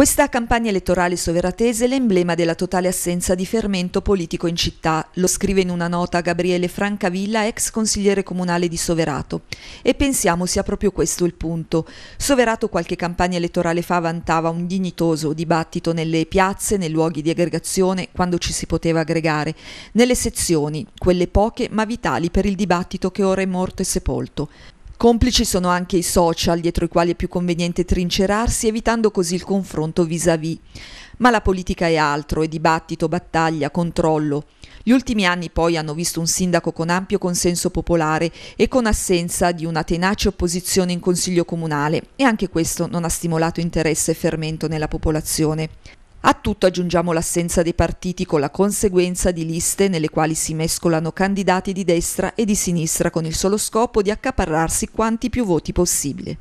Questa campagna elettorale soveratese è l'emblema della totale assenza di fermento politico in città, lo scrive in una nota Gabriele Francavilla, ex consigliere comunale di Soverato. E pensiamo sia proprio questo il punto. Soverato qualche campagna elettorale fa vantava un dignitoso dibattito nelle piazze, nei luoghi di aggregazione, quando ci si poteva aggregare, nelle sezioni, quelle poche ma vitali per il dibattito che ora è morto e sepolto. Complici sono anche i social, dietro i quali è più conveniente trincerarsi, evitando così il confronto vis-à-vis. Ma la politica è altro, è dibattito, battaglia, controllo. Gli ultimi anni poi hanno visto un sindaco con ampio consenso popolare e con assenza di una tenace opposizione in consiglio comunale e anche questo non ha stimolato interesse e fermento nella popolazione. A tutto aggiungiamo l'assenza dei partiti con la conseguenza di liste nelle quali si mescolano candidati di destra e di sinistra con il solo scopo di accaparrarsi quanti più voti possibile.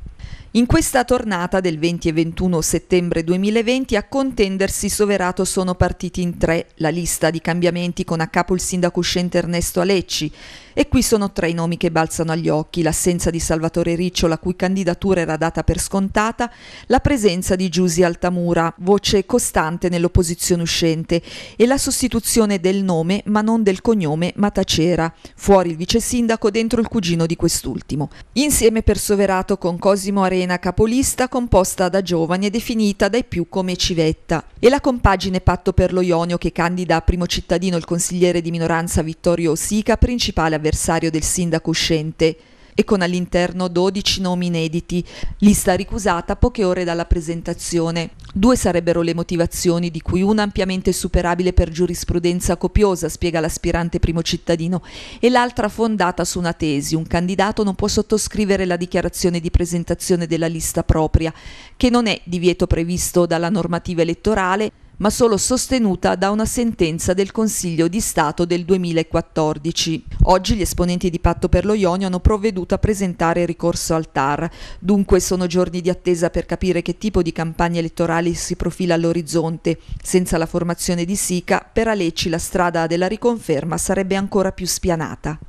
In questa tornata del 20 e 21 settembre 2020 a contendersi soverato sono partiti in tre la lista di cambiamenti con a capo il sindaco uscente Ernesto Alecci e qui sono tre i nomi che balzano agli occhi, l'assenza di Salvatore Riccio la cui candidatura era data per scontata, la presenza di Giusi Altamura, voce costante nell'opposizione uscente e la sostituzione del nome ma non del cognome Matacera, fuori il vice sindaco dentro il cugino di quest'ultimo. Insieme per soverato con Cosimo Arena arena capolista composta da giovani e definita dai più come civetta e la compagine Patto per lo Ionio che candida a primo cittadino il consigliere di minoranza Vittorio Osica, principale avversario del sindaco uscente e con all'interno 12 nomi inediti, lista ricusata poche ore dalla presentazione. Due sarebbero le motivazioni, di cui una ampiamente superabile per giurisprudenza copiosa, spiega l'aspirante primo cittadino, e l'altra fondata su una tesi. Un candidato non può sottoscrivere la dichiarazione di presentazione della lista propria, che non è divieto previsto dalla normativa elettorale, ma solo sostenuta da una sentenza del Consiglio di Stato del 2014. Oggi gli esponenti di Patto per lo Ionio hanno provveduto a presentare ricorso al TAR, dunque sono giorni di attesa per capire che tipo di campagna elettorale si profila all'orizzonte. Senza la formazione di Sica, per Alecci la strada della riconferma sarebbe ancora più spianata.